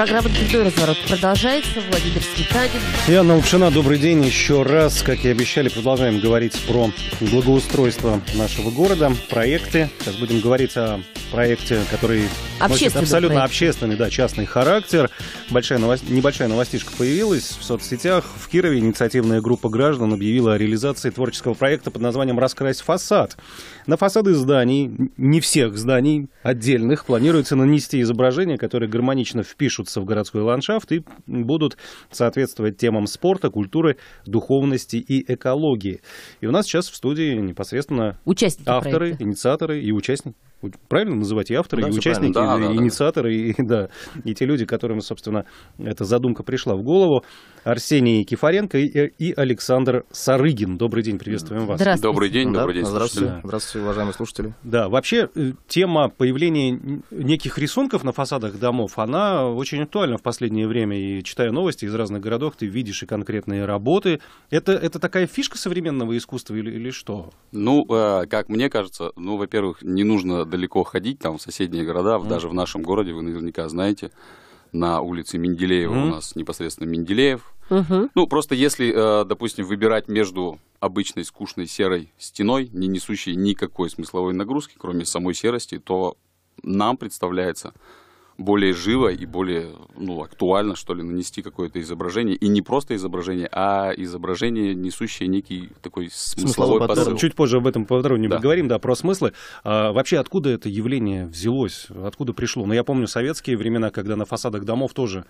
Программа «Дневной разворот» продолжается. Владимир Сметанин. Я, Анна Лапшина. Добрый день еще раз. Как и обещали, продолжаем говорить про благоустройство нашего города, проекты. Сейчас будем говорить о проекте, который носит абсолютно проект. общественный, да, частный характер. Большая новость, небольшая новостишка появилась в соцсетях. В Кирове инициативная группа граждан объявила о реализации творческого проекта под названием «Раскрась фасад». На фасады зданий, не всех зданий, отдельных, планируется нанести изображения, которые гармонично впишут вернутся в городской ландшафт и будут соответствовать темам спорта, культуры, духовности и экологии. И у нас сейчас в студии непосредственно Участники авторы, проекта. инициаторы и участники правильно называть и авторы, ну, да, и участники, да, и, да, инициаторы, да. И, да, и те люди, которым, собственно, эта задумка пришла в голову. Арсений Кифаренко и, и Александр Сарыгин. Добрый день, приветствуем вас. Здравствуйте. Добрый день, да, добрый день. Здравствуйте. Слушатели. Здравствуйте, уважаемые слушатели. Да, вообще э, тема появления неких рисунков на фасадах домов, она очень актуальна в последнее время. И читая новости из разных городов, ты видишь и конкретные работы. Это, это такая фишка современного искусства или, или что? Ну, э, как мне кажется, ну, во-первых, не нужно далеко ходить, там в соседние города, mm. даже в нашем городе, вы наверняка знаете, на улице Менделеева mm. у нас непосредственно Менделеев. Mm-hmm. Ну, просто если, э, допустим, выбирать между обычной скучной серой стеной, не несущей никакой смысловой нагрузки, кроме самой серости, то нам представляется более живо и более ну, актуально, что ли, нанести какое-то изображение. И не просто изображение, а изображение, несущее некий такой смысловой, смысловой посыл. Чуть позже об этом подробнее да. поговорим, да, про смыслы. А, вообще, откуда это явление взялось, откуда пришло? Ну, я помню советские времена, когда на фасадах домов тоже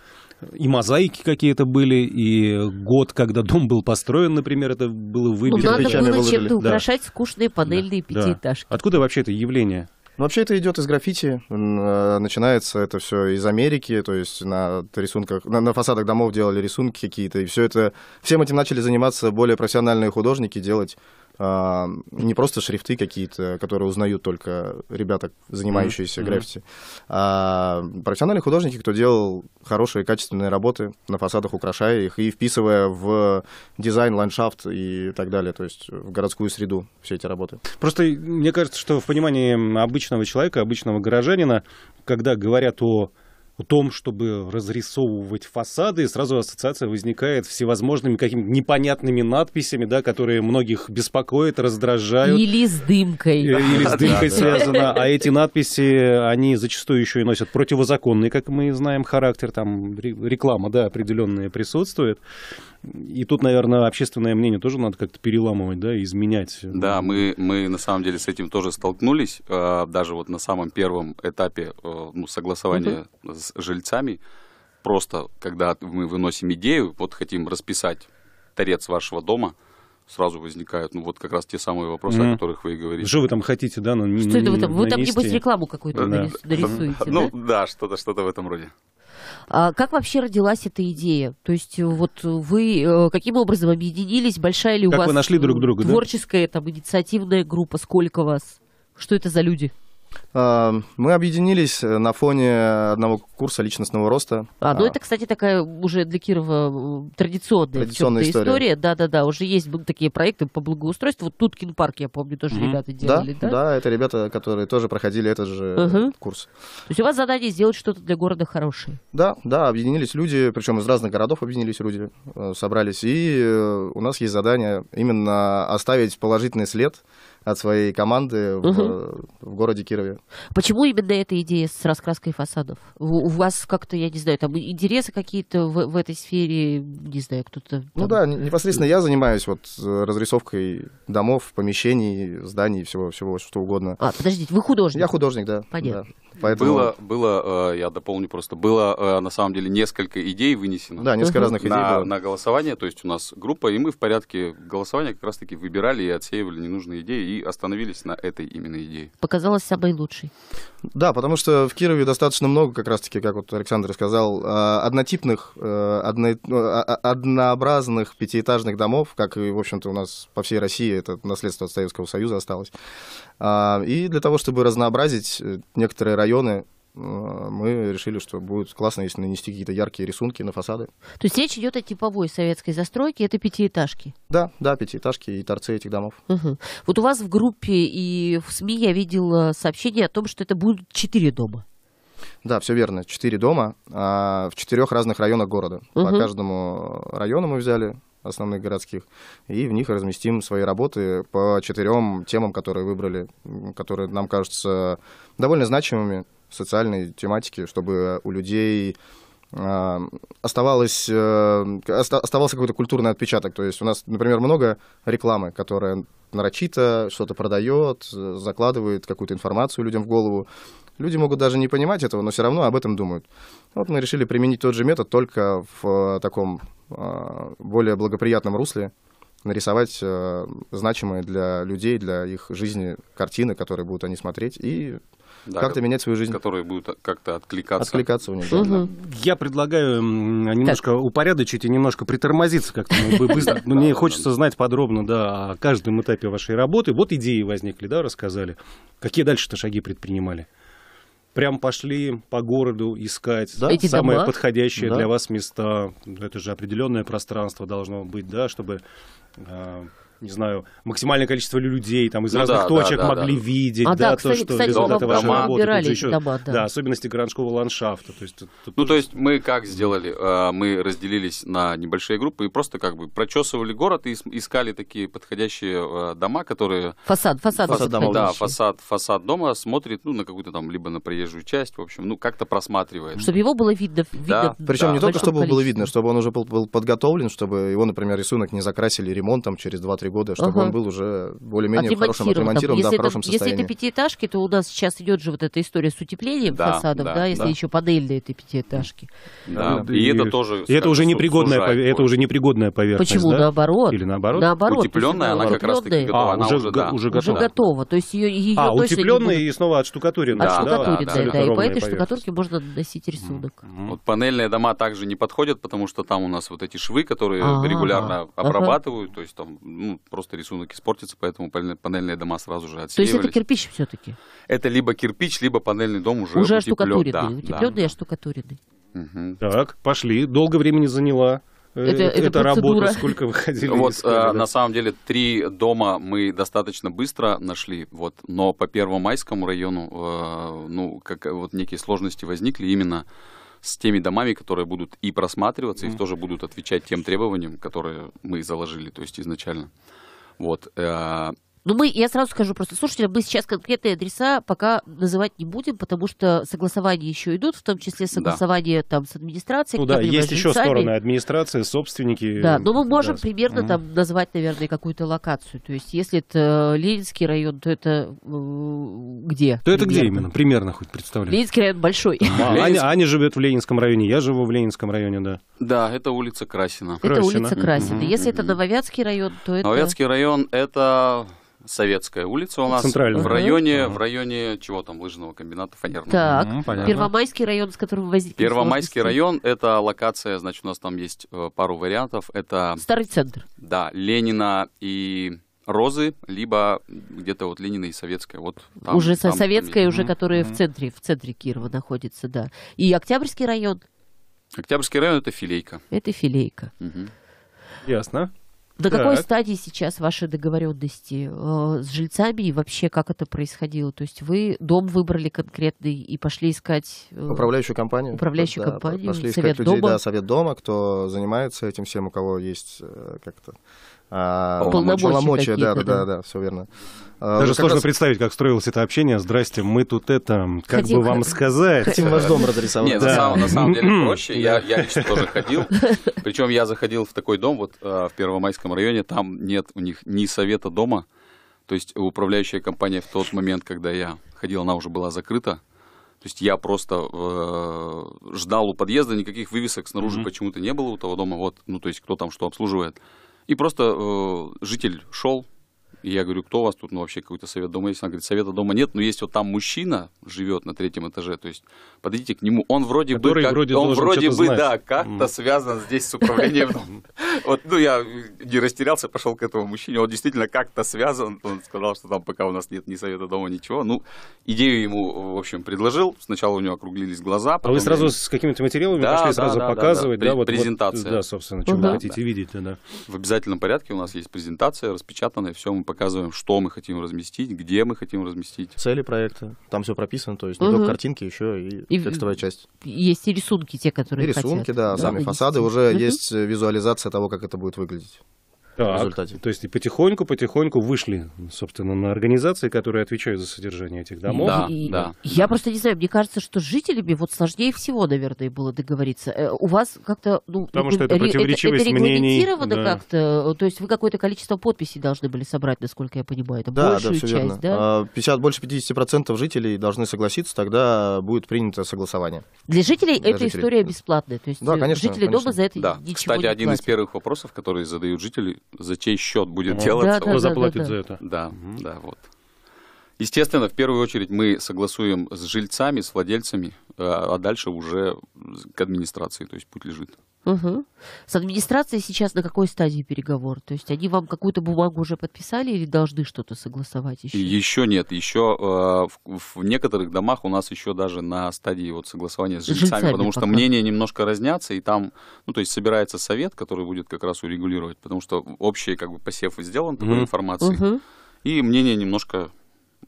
и мозаики какие-то были, и год, когда дом был построен, например, это было ну, выбито. Ну, надо было чем-то да. скучные панельные да. пятиэтажки. Да. Откуда вообще это явление? Ну, вообще это идет из граффити. А, начинается это все из Америки, то есть на рисунках, на, на фасадах домов делали рисунки какие-то, и все это... Всем этим начали заниматься более профессиональные художники, делать а, не просто шрифты какие-то, которые узнают только ребята, занимающиеся mm-hmm. граффити, а профессиональные художники, кто делал хорошие качественные работы на фасадах, украшая их и вписывая в дизайн, ландшафт и так далее, то есть в городскую среду все эти работы. Просто мне кажется, что в понимании обычного человека, обычного горожанина, когда говорят о о том, чтобы разрисовывать фасады, и сразу ассоциация возникает всевозможными какими-то непонятными надписями, да, которые многих беспокоят, раздражают. Или с дымкой. Э, или с дымкой связано. А эти надписи, они зачастую еще и носят противозаконный, как мы знаем, характер, там реклама, да, определенная присутствует. И тут, наверное, общественное мнение тоже надо как-то переламывать, да, изменять. Да, мы, мы на самом деле с этим тоже столкнулись, э, даже вот на самом первом этапе э, ну, согласования угу. с жильцами. Просто, когда мы выносим идею, вот хотим расписать торец вашего дома, сразу возникают, ну вот как раз те самые вопросы, mm-hmm. о которых вы и говорите. Что вы там хотите, да? На, ну, Что это вы там? Вы там, небось, рекламу какую-то да. нарисуете, Ну да, что-то что то в этом роде. А как вообще родилась эта идея? То есть э, вот э, вы э, каким образом объединились? Большая ли у как вас вы нашли друг друга, творческая да? там инициативная группа? Сколько вас? Что это за люди? А, мы объединились э, на фоне одного курса личностного роста. А, ну а. это, кстати, такая уже для Кирова традиционная, традиционная история. Да-да-да, уже есть такие проекты по благоустройству. Вот тут Кинпарк, я помню, тоже mm-hmm. ребята делали, да? да? Да, это ребята, которые тоже проходили этот же uh-huh. курс. То есть у вас задание сделать что-то для города хорошее? Да, да, объединились люди, причем из разных городов объединились люди, э, собрались. И э, у нас есть задание именно оставить положительный след от своей команды угу. в, городе Кирове. Почему именно эта идея с раскраской фасадов? У, вас как-то, я не знаю, там интересы какие-то в, в этой сфере, не знаю, кто-то... Ну там... Ну да, непосредственно я занимаюсь вот э, разрисовкой домов, помещений, зданий, всего, всего что угодно. А, подождите, вы художник? Я художник, да. Понятно. Да. Поэтому... Было, было, э, я дополню просто, было э, на самом деле несколько идей вынесено. Да, несколько угу. разных идей было. На голосование, то есть у нас группа, и мы в порядке голосования как раз-таки выбирали и отсеивали ненужные идеи и остановились на этой именно идее. Показалась самой лучшей. Да, потому что в Кирове достаточно много, как раз-таки, как вот Александр сказал, э, однотипных, э, одно, э, а, а, однообразных пятиэтажных домов, как и, в общем-то, у нас по всей России это наследство от Советского Союза осталось. А, и для того, чтобы разнообразить некоторые районы, Э, мы решили, что будет классно, если нанести какие-то яркие рисунки на фасады. То есть речь идет о типовой советской застройке, это пятиэтажки? Да, да, пятиэтажки и торцы этих домов. Угу. Вот у вас в группе и в СМИ я видел сообщение о том, что это будут четыре дома. Да, все верно. Четыре дома а, в четырех разных районах города. Угу. По каждому району мы взяли основных городских, и в них разместим свои работы по четырем темам, которые выбрали, которые нам кажутся довольно значимыми социальной тематики, чтобы у людей а, оставалось, э, оставался какой-то культурный отпечаток. То есть у нас, например, много рекламы, которая нарочито что-то продает, э, закладывает какую-то информацию людям в голову. Люди могут даже не понимать этого, но все равно об этом думают. Вот мы решили применить тот же метод, только в э, таком а, более благоприятном русле, нарисовать значимые для людей, для их жизни картины, которые будут они смотреть, и да, как-то менять свою жизнь. Которые будут как-то откликаться. Откликаться у них. Угу. Я предлагаю немножко как? упорядочить и немножко притормозиться как-то. Ну, ну, мне хочется знать подробно да, о каждом этапе вашей работы. Вот идеи возникли, да, рассказали. Какие дальше-то шаги предпринимали? прям пошли по городу искать да? Эти самые дома? подходящие да. для вас места. Это же определенное пространство должно быть, да, чтобы а, не знаю, максимальное количество людей там из ну, разных да, точек да, могли да. видеть, а, да, да, кстати, то, что кстати, результаты вашей дома работы. Тут же еще, дома, да. да, особенности городского ландшафта. То есть, тут, ну, то есть мы как сделали? Э, мы разделились на небольшие группы и просто как бы прочесывали город и искали такие подходящие э, дома, которые... Фасад, фасад. фасад дома, да, фасад, фасад дома смотрит, ну, на какую-то там, либо на проезжую часть, в общем, ну, как-то просматривает. Чтобы его было видно. видно да, Причем да. не только, чтобы количестве. было видно, чтобы он уже был, был подготовлен, чтобы его, например, рисунок не закрасили ремонтом через 2-3 года, чтобы ага. он был уже более-менее в хорошем отремонтированном, да, в хорошем это, состоянии. Если это пятиэтажки, то у нас сейчас идет же вот эта история с утеплением да, фасадов, да, да если да. еще панельные этой пятиэтажки. Да, ну, да. И, и это тоже... И это уже непригодная, пов... это уже непригодная поверхность, Почему да? наоборот? Или наоборот? Наоборот. Утепленная, она как раз таки готова. А, уже, да, уже готова. Уже готова. То есть ее, ее а, утепленная и снова отштукатуренная. Отштукатуренная, да. И по этой штукатурке можно наносить рисунок. Вот панельные дома также не подходят, потому что там у нас вот эти швы, которые а, регулярно обрабатывают, то есть там ну, просто рисунок испортится, поэтому панельные дома сразу же отсеивались. То есть это кирпич все-таки? Это либо кирпич, либо панельный дом уже, уже утеплен. Да, утепленный да. и оштукатуренный. Угу. Так, пошли. Долго времени заняла э, это, это, это работа, сколько выходили? Вот, искали, э, да? на самом деле, три дома мы достаточно быстро нашли, вот, но по Первомайскому району, э, ну, как, вот некие сложности возникли именно с теми домами, которые будут и просматриваться, mm и тоже будут отвечать тем требованиям, которые мы заложили, то есть изначально. Вот. Э, ну мы, я сразу скажу просто слушайте, мы сейчас конкретные адреса пока называть не будем, потому что согласования еще идут, в том числе согласования да. там с администрацией. Ну да, есть еще стороны администрации, собственники. Да, но мы можем да. примерно mm-hmm. там назвать, наверное, какую-то локацию. То есть если это э, Ленинский район, то это э, где? То это где именно? Примерно хоть представляю. Ленинский район большой. А, Ленинск... Аня, живет в Ленинском районе, я живу в Ленинском районе, да. Да, это улица Красина. Это улица Красина. Mm-hmm. Если mm-hmm. это Нововятский район, то это... Нововятский район это Советская улица у нас. Центральная. В районе, угу. в районе чего там, лыжного комбината фанерного. Так, угу, понятно. Первомайский район, с которого возить. Первомайский район, это локация, значит, у нас там есть э, пару вариантов. Это... Старый центр. Да, Ленина и Розы, либо где-то вот Ленина и Советская. Вот там, уже там, советская, там, уже которая которые угу. в центре, в центре Кирова находится, да. И Октябрьский район. Октябрьский район это филейка. Это филейка. Угу. Ясно. До так. какой стадии сейчас ваши договоренности э, с жильцами и вообще как это происходило? То есть вы дом выбрали конкретный и пошли искать... Э, управляющую компанию. Управляющую да, компанию, пошли совет искать людей, дома. Да, совет дома, кто занимается этим всем, у кого есть э, как-то а, полномочия, да, да, да, да, все верно. А, Даже вот ну, сложно раз... представить, как строилось это общение. Здрасте, мы тут это, как хотим, бы вам сказать. Хотим ваш дом разрисовать. Нет, да. на, самом, на самом деле проще. я, я лично тоже ходил. Причем я заходил в такой дом вот а, в Первомайском районе. Там нет у них ни совета дома. То есть управляющая компания в тот момент, когда я ходил, она уже была закрыта. То есть я просто э, ждал у подъезда, никаких вывесок снаружи mm-hmm. почему-то не было у того дома. Вот, ну то есть кто там что обслуживает. И просто э, житель шел, и я говорю, кто у вас тут, ну, вообще какой-то совет дома есть? Она говорит, совета дома нет, но есть вот там мужчина живет на третьем этаже, то есть подойдите к нему, он вроде Который бы, как, вроде он вроде бы, знать. да, как-то mm. связан здесь с управлением Вот, ну, я не растерялся, пошел к этому мужчине. Он действительно как-то связан. Он сказал, что там пока у нас нет ни совета дома, ничего. Ну, идею ему, в общем, предложил. Сначала у него округлились глаза. А вы сразу я... с какими-то материалами да, пошли да, сразу да, показывать? Да, да. да вот, презентация. Вот, да, собственно, чем ну, вы да, хотите да. видеть. Да. В обязательном порядке у нас есть презентация распечатанная. Все мы показываем, что мы хотим разместить, где мы хотим разместить. Цели проекта. Там все прописано. То есть угу. только картинки, еще и, и текстовая часть. Есть и рисунки те, которые И рисунки, хотят. да. Сами фасады. Уже есть э, визуализация того, как это будет выглядеть? так, результате. То есть и потихоньку-потихоньку вышли, собственно, на организации, которые отвечают за содержание этих домов. Да, и, да. Я просто не знаю, мне кажется, что с жителями вот сложнее всего, наверное, было договориться. Э, у вас как-то... Ну, Потому что это противоречивость это, это регламентировано мнений, как-то? То есть вы какое-то количество подписей должны были собрать, насколько я понимаю, это да, большую да, часть, верно. да? 50, больше 50% жителей должны согласиться, тогда будет принято согласование. Для жителей Для эта жителей. история бесплатная, то есть да, конечно, жители конечно. дома за это да. ничего Кстати, не один платят. из первых вопросов, которые задают жители, за чей счет будет делаться. Да, да, Кто да, заплатит да, да. за это. Да, угу. да, вот. Естественно, в первую очередь мы согласуем с жильцами, с владельцами, э, а дальше уже к администрации, то есть путь лежит. Угу. С администрацией сейчас на какой стадии переговор? То есть они вам какую-то бумагу уже подписали или должны что-то согласовать еще? Еще нет. Еще э, в, в некоторых домах у нас еще даже на стадии вот согласования с жильцами, жильцами потому пока. что мнения немножко разнятся, и там, ну, то есть собирается совет, который будет как раз урегулировать, потому что общий как бы посев сделан такой угу. информации, угу. и мнения немножко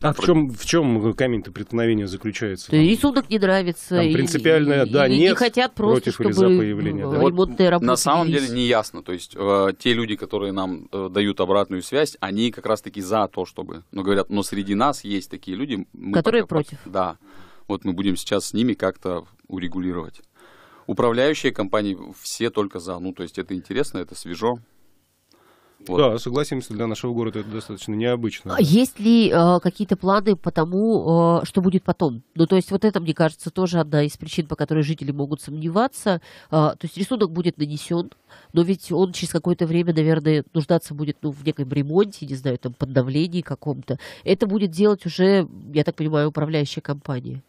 а в чем, в чем камень-то преткновения заключается? Там, и судок не нравится. Там принципиально и, да, и, нет, не хотят просто, против чтобы или за появление. Да. Вот на самом деле не ясно. То есть э, те люди, которые нам э, дают обратную связь, они как раз-таки за то, чтобы... Но ну, говорят, но среди нас есть такие люди... Которые против. Просто, да. Вот мы будем сейчас с ними как-то урегулировать. Управляющие компании все только за. Ну, то есть это интересно, это свежо. Вот. Да, согласимся, для нашего города это достаточно необычно. А есть ли э, какие-то планы по тому, э, что будет потом? Ну, то есть вот это, мне кажется, тоже одна из причин, по которой жители могут сомневаться. Э, то есть рисунок будет нанесен, но ведь он через какое-то время, наверное, нуждаться будет ну, в неком ремонте, не знаю, там, под давлением каком-то. Это будет делать уже, я так понимаю, управляющая компания.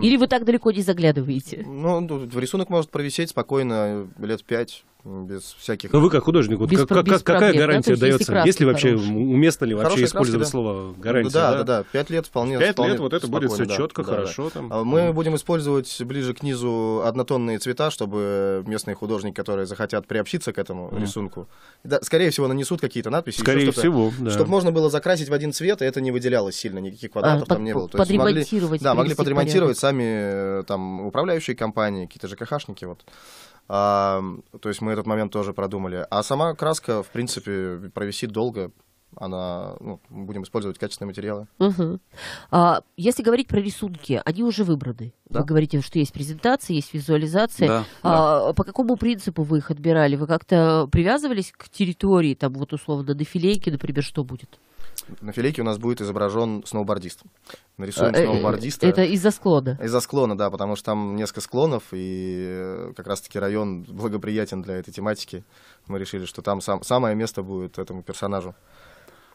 Или вы так далеко не заглядываете? Ну, рисунок может провисеть спокойно лет пять без всяких... Но вы как художник, вот без, как, без как, какая ну, гарантия да? дается? Есть, есть ли вообще, хороший. уместно ли вообще Хорошая использовать краски, да. слово гарантия? Да, да, да, да, пять лет вполне Пять лет вот это будет все да, четко, да, хорошо. Да. Там. А мы mm. будем использовать ближе к низу однотонные цвета, чтобы местные художники, которые захотят приобщиться к этому mm. рисунку, да, скорее всего, нанесут какие-то надписи. Скорее всего, да. Чтобы можно было закрасить в один цвет, и это не выделялось сильно, никаких а, квадратов а, там под, не было. То подремонтировать. да, могли подремонтировать сами э, там управляющие компании, какие-то ЖКХшники, вот. А, то есть мы этот момент тоже продумали. А сама краска, в принципе, провисит долго. Она, ну, будем использовать качественные материалы. Угу. А, если говорить про рисунки, они уже выбраны. Да. Вы говорите, что есть презентация, есть визуализация. Да, а, да. По какому принципу вы их отбирали? Вы как-то привязывались к территории, там вот условно до филейки, например, что будет? На филейке у нас будет изображен сноубордист. Нарисуем а, э, сноубордиста. Это из-за склона? Из-за склона, да, потому что там несколько склонов, и э, как раз-таки район благоприятен для этой тематики. Мы решили, что там сам, самое место будет этому персонажу.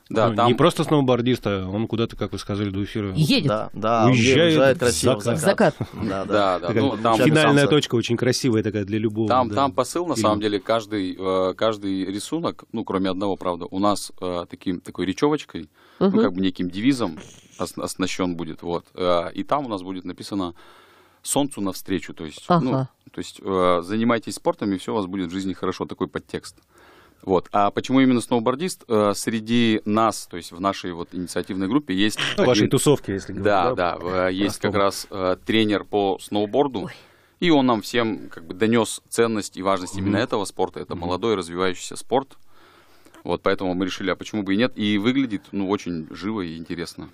Да, ну, там... Не просто сноубордиста, он куда-то, как вы сказали, до эфира... Едет. Да, да уезжает, уезжает Россия в закат. закат. Да, да. да, да. Ну, там, финальная сам... точка очень красивая такая для любого. Там, да, там посыл, на фильм. самом деле, каждый, э, каждый рисунок, ну, кроме одного, правда, у нас э, таким, такой речевочкой, угу. ну, как бы неким девизом оснащен будет. Вот. Э, и там у нас будет написано солнцу навстречу. То есть, ну, ага. ну, то есть занимайтесь спортом, и все у вас будет в жизни хорошо. Такой подтекст. Вот. А почему именно сноубордист? Э, среди нас, то есть в нашей вот инициативной группе есть... Ну, в один... вашей тусовке, если говорить. Да, да, да э, есть как раз э, тренер по сноуборду. Ой. И он нам всем как бы донес ценность и важность mm именно этого спорта. Это mm молодой развивающийся спорт. Вот поэтому мы решили, а почему бы и нет. И выглядит, ну, очень живо и интересно.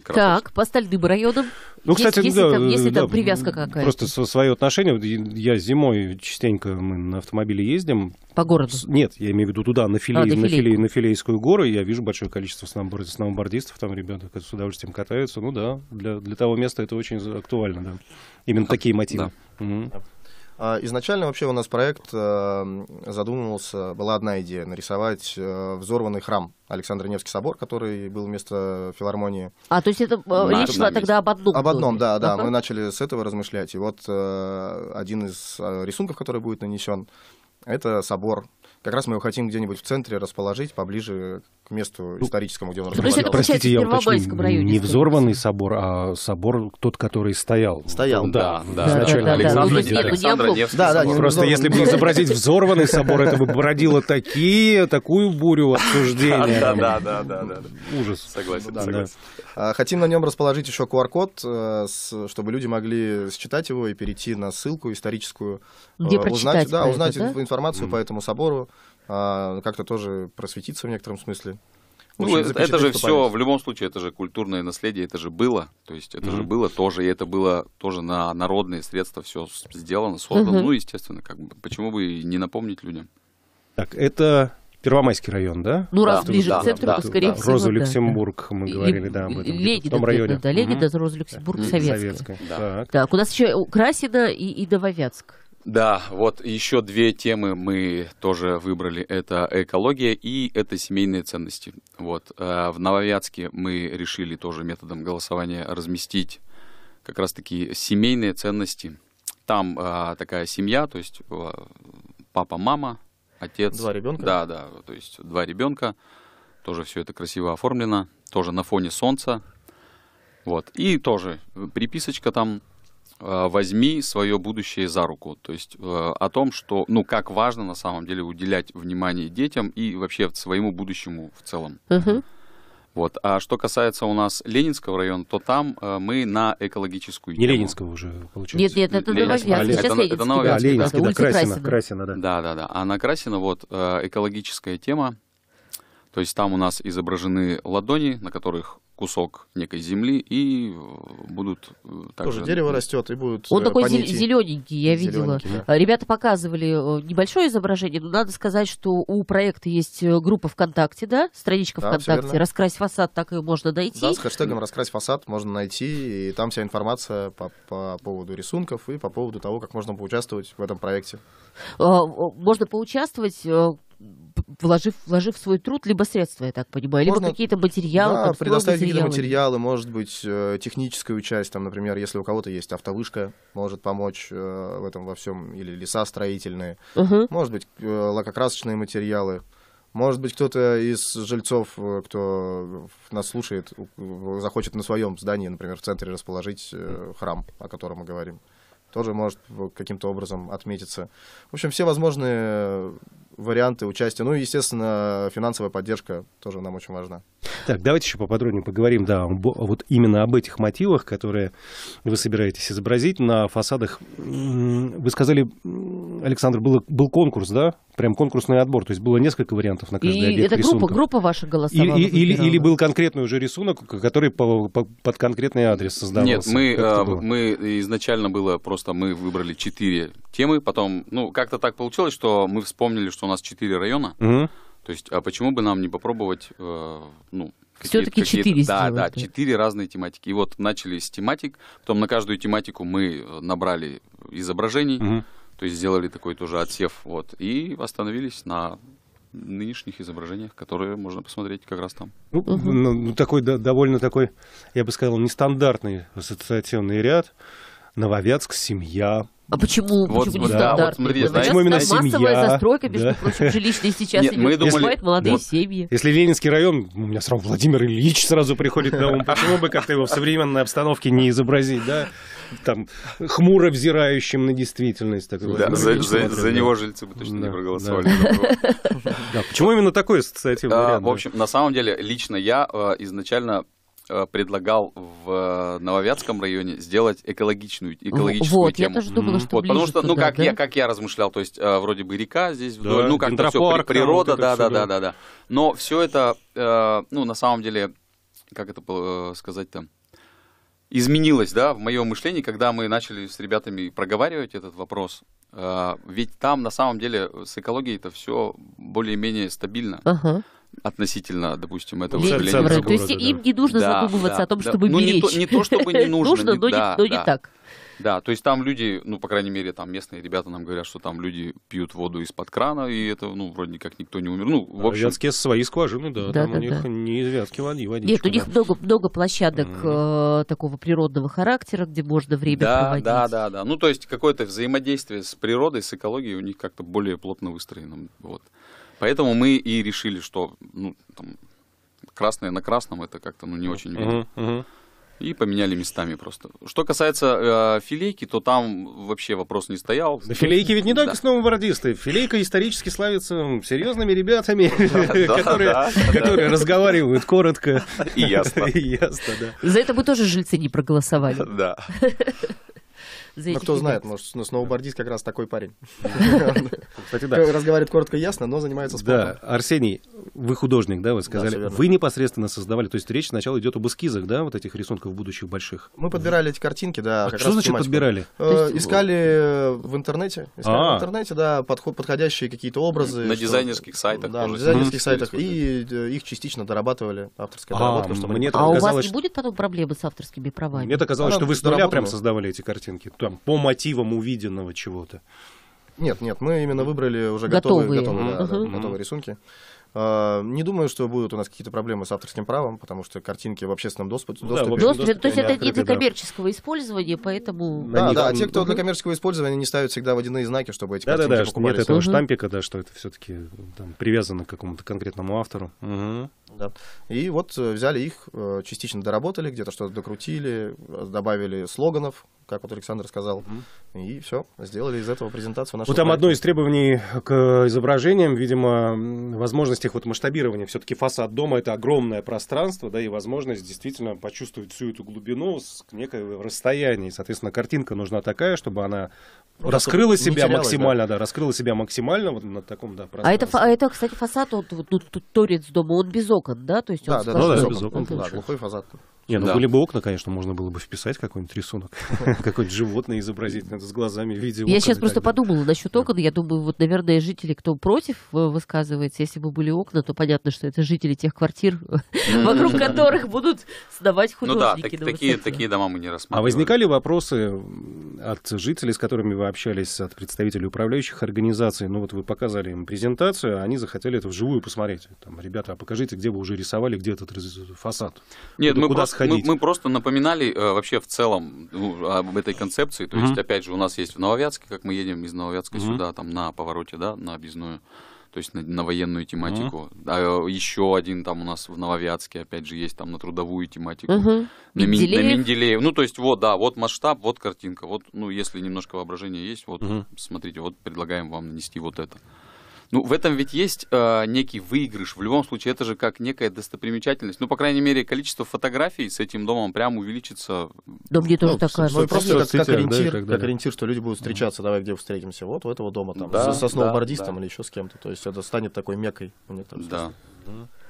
Карабахе. Так, по Стальным районам. Ну, есть, кстати, есть, да, там, если да, там привязка какая-то. Просто свое отношение. Я зимой частенько мы на автомобиле ездим. По городу? Нет, я имею в виду туда, на Филей, а, на, Филей, на Филейскую гору. Я вижу большое количество сноубордистов, там ребята с удовольствием катаются. Ну да, для, для того места это очень актуально, да. Именно а, такие мотивы. Да. Угу. А, изначально вообще у нас проект э, задумывался, была одна идея, нарисовать э, взорванный храм Александра Невский собор, который был вместо филармонии. А, то есть это да, э, речь шла тогда об одном? Об одном, да, да. Мы начали с этого размышлять. И вот один из рисунков, который будет нанесен, это собор. Как раз мы его хотим где-нибудь в центре расположить, поближе к месту ну, историческому, где он расположился. Простите, я уточню, не взорванный собор, а собор тот, который стоял. Стоял, да. да, да изначально да, да, Александр ну, Невский. Да, да, Просто если бы изобразить взорванный собор, это бы породило такие, такую бурю обсуждения. Да, да, да, да, да. Ужас. Согласен, согласен. А, хотим на нем расположить еще QR-код, э, чтобы люди могли считать его и перейти на ссылку историческую. Где э, узнать, да, узнать информацию информацию mm. по этому собору, а, как-то тоже просветиться в некотором смысле. Ну, это, это же все, память. в любом случае, это же культурное наследие, это же было. То есть это mm-hmm. же было тоже, и это было тоже на народные средства все сделано, создано. Mm-hmm. Ну, естественно, как бы, почему бы и не напомнить людям. Так, это Первомайский район, да? Ну, раз да, ближе да, к центру, да, то, скорее да, всего, Роза да. Люксембург, мы говорили, и, да, об этом. Леги, в том районе. Да, Леги, угу. Роза Люксембург, угу. Советская. Советская. Да. Так. так, у нас еще Красина и, и Нововятск. Да, вот еще две темы мы тоже выбрали. Это экология и это семейные ценности. Вот. Э, в Нововятске мы решили тоже методом голосования разместить как раз-таки семейные ценности. Там э, такая семья, то есть э, папа, мама, отец. Два ребенка? Да, да, то есть два ребенка. Тоже все это красиво оформлено. Тоже на фоне солнца. Вот. И тоже приписочка там Э, возьми свое будущее за руку. То есть э, о том, что, ну, как важно на самом деле уделять внимание детям и вообще своему будущему в целом. Вот. А что касается у нас Ленинского района, то там э, мы на экологическую тему. Не Ленинского уже, получается. Нет, нет, это Новоазиатский. А, это, Ленинский. Это да. Ленинский, да. да. Красина, Красина, да. Да, да, да. А на Красина вот экологическая тема. То есть там у нас изображены ладони, на которых кусок некой земли, и э, будут э, также... Тоже дерево растет, и будут Он э, такой понити. зелененький, я видела. Зелененький, да. Ребята показывали небольшое изображение, но надо сказать, что у проекта есть группа ВКонтакте, да, страничка да, ВКонтакте, «Раскрась фасад», так ее можно найти. Да, с хэштегом «Раскрась фасад» можно найти, и там вся информация по, по поводу рисунков и по поводу того, как можно поучаствовать в этом проекте. Можно поучаствовать, вложив, вложив свой труд, либо средства, я так понимаю, Можно, либо какие-то материалы. Да, предоставить какие материалы, может быть, э, техническую часть, там, например, если у кого-то есть автовышка, может помочь э, в этом во всем, или леса строительные, угу. может быть, э, лакокрасочные материалы. Может быть, кто-то из жильцов, кто нас слушает, захочет на своем здании, например, в центре расположить храм, о котором мы говорим тоже может каким-то образом отметиться. В общем, все возможные варианты участия. Ну и, естественно, финансовая поддержка тоже нам очень важна. Так, давайте еще поподробнее поговорим, да, вот именно об этих мотивах, которые вы собираетесь изобразить на фасадах. Вы сказали Александр, было, был конкурс, да? Прям конкурсный отбор, то есть было несколько вариантов на каждый и объект это рисунка. группа, группа ваша голосовала? И, и, или, или был конкретный уже рисунок, который по, по, под конкретный адрес создавался? Нет, мы, а, мы изначально было просто, мы выбрали четыре темы, потом, ну, как-то так получилось, что мы вспомнили, что у нас четыре района, угу. то есть, а почему бы нам не попробовать, э, ну, все-таки четыре Да, да, четыре разные тематики. И вот начали с тематик, потом на каждую тематику мы э, набрали э, изображений, угу. То есть сделали такой тоже отсев, вот, и остановились на нынешних изображениях, которые можно посмотреть как раз там. Ну, ну, ну такой да, довольно такой, я бы сказал, нестандартный ассоциативный ряд. Нововятск, семья, а почему? Вот, почему вот, не Вот, смотри, знаете, почему именно семья? Массовая застройка, между да. прочим, жилищная сейчас Нет, мы думали, молодые вот, семьи. Если Ленинский район, у меня сразу Владимир Ильич сразу приходит на ум, почему бы как-то его в современной обстановке не изобразить, да? Там хмуро взирающим на действительность. Так, да, за, за, за него жильцы бы точно да, не проголосовали. Да. Да, почему именно такой ассоциативный а, вариант? В общем, на самом деле, лично я э, изначально Э, предлагал в э, Нововятском районе сделать экологичную, экологическую вот, тему. Я тоже думала, что вот, потому что, ну, как, да? я, как я размышлял, то есть э, вроде бы река здесь вдоль, да, ну, как-то все, природа, да, да, да, да, да. Но все это, ну, на самом деле, как это сказать-то, изменилось, да, в моем мышлении, когда мы начали с ребятами проговаривать этот вопрос. ведь там, на самом деле, с экологией это все более-менее стабильно. Uh-huh относительно, допустим, этого Лень, то есть им не нужно да, задумываться да, о том, да. чтобы ну, беречь. Не то, не то, чтобы не нужно. Нужно, но, да, не, но да. не так. Да, то есть там люди, ну, по крайней мере, там местные ребята нам говорят, что там люди пьют воду из-под крана, и это, ну, вроде как никто не умер. Ну, в а общем... Вятские свои скважины, да, да там да, у них да. не из вятки води, а водичка. Нет, у них да. много, много площадок mm. э, такого природного характера, где можно время да, проводить. Да, да, да. Ну, то есть какое-то взаимодействие с природой, с экологией у них как-то более плотно выстроено. Вот. Поэтому мы и решили, что ну, там, красное на красном это как-то ну, не очень видно. Uh-huh, uh-huh. И поменяли местами просто. Что касается э, филейки, то там вообще вопрос не стоял. Да филейки ведь не только да. сноубордисты. Филейка исторически славится серьезными ребятами, которые разговаривают коротко. И ясно. За это бы тоже жильцы не проголосовали. Да за этих Но кто знает, может, на сноубордист как раз такой парень. Кстати, да. Разговаривает коротко и ясно, но занимается спортом. Да, Арсений, вы художник, да, вы сказали. Вы непосредственно создавали, то есть речь сначала идет об эскизах, да, вот этих рисунков будущих больших. Мы подбирали эти картинки, да. А что значит подбирали? Э, искали в интернете, искали а. в интернете, да, подходящие какие-то образы. На дизайнерских сайтах. Да, на дизайнерских сайтах. И э, их частично дорабатывали, авторская а, доработка. А у вас не будет потом проблемы с авторскими правами? Мне так казалось, что вы с нуля прям создавали эти картинки там, по мотивам увиденного чего-то? Нет, нет, мы именно выбрали уже готовые, готовые, готовые, да, угу. да, готовые рисунки. А, не думаю, что будут у нас какие-то проблемы с авторским правом, потому что картинки в общественном доступе. Да, доступе, доступе то есть это открыты, для коммерческого да. использования, поэтому... Да, них... да, а те, кто для коммерческого использования, не ставят всегда водяные знаки, чтобы эти да, картинки да, да, покупались. Нет этого угу. штампика, да, что это все-таки ну, привязано к какому-то конкретному автору. Угу. Да. И вот э, взяли их, э, частично доработали, где-то что-то докрутили, э, добавили слоганов, как вот Александр сказал. Mm-hmm. И все, сделали из этого презентацию нашего Вот ну, там одно из требований к изображениям, видимо, возможность их вот масштабирования. Все-таки фасад дома — это огромное пространство, да, и возможность действительно почувствовать всю эту глубину с некого расстояния. И, соответственно, картинка нужна такая, чтобы она Просто раскрыла себя максимально, да. да, раскрыла себя максимально вот на таком, да, А это, а это, кстати, фасад, он, ну, торец дома, он без окон, да? То есть он да, да, да, без окон, да, глухой фасад. Не, ну да. были бы окна, конечно, можно было бы вписать какой-нибудь рисунок, какое-нибудь животное изобразить с глазами видео. Я сейчас просто подумала насчет окон. Я думаю, вот, наверное, жители, кто против, э, высказывается. Если бы были окна, то понятно, что это жители тех квартир, вокруг которых будут сдавать художники. Ну да, такие дома мы не рассматриваем. А возникали вопросы от жителей, с которыми вы общались, от представителей управляющих организаций? Ну вот вы показали им презентацию, они захотели это вживую посмотреть. Там, ребята, а покажите, где вы уже рисовали, где этот фасад. Нет, мы куда? сходить. Мы, мы просто напоминали э, вообще в целом ну, об этой концепции. То mm-hmm. есть, опять же, у нас есть в Нововятске, как мы едем из Нововятска mm-hmm. сюда, там на повороте, да, на объездную то есть на, на военную тематику. Mm-hmm. А э, еще один там у нас в Нововятске, опять же, есть там на трудовую тематику. Mm-hmm. На, Менделеев. на Менделеев. Ну, то есть, вот, да, вот масштаб, вот картинка. Вот, ну, если немножко воображения есть, вот, mm-hmm. смотрите, вот предлагаем вам нанести вот это. Ну, в этом ведь есть э, некий выигрыш. В любом случае, это же как некая достопримечательность. Ну, по крайней мере, количество фотографий с этим домом прям увеличится. Да мне тоже ну, так кажется. Ну, просто как, как, ориентир, да, как ориентир, что люди будут встречаться, давай где встретимся, вот у этого дома, там, да, со сноубордистом да, да. или еще с кем-то. То есть это станет такой мекой. Да.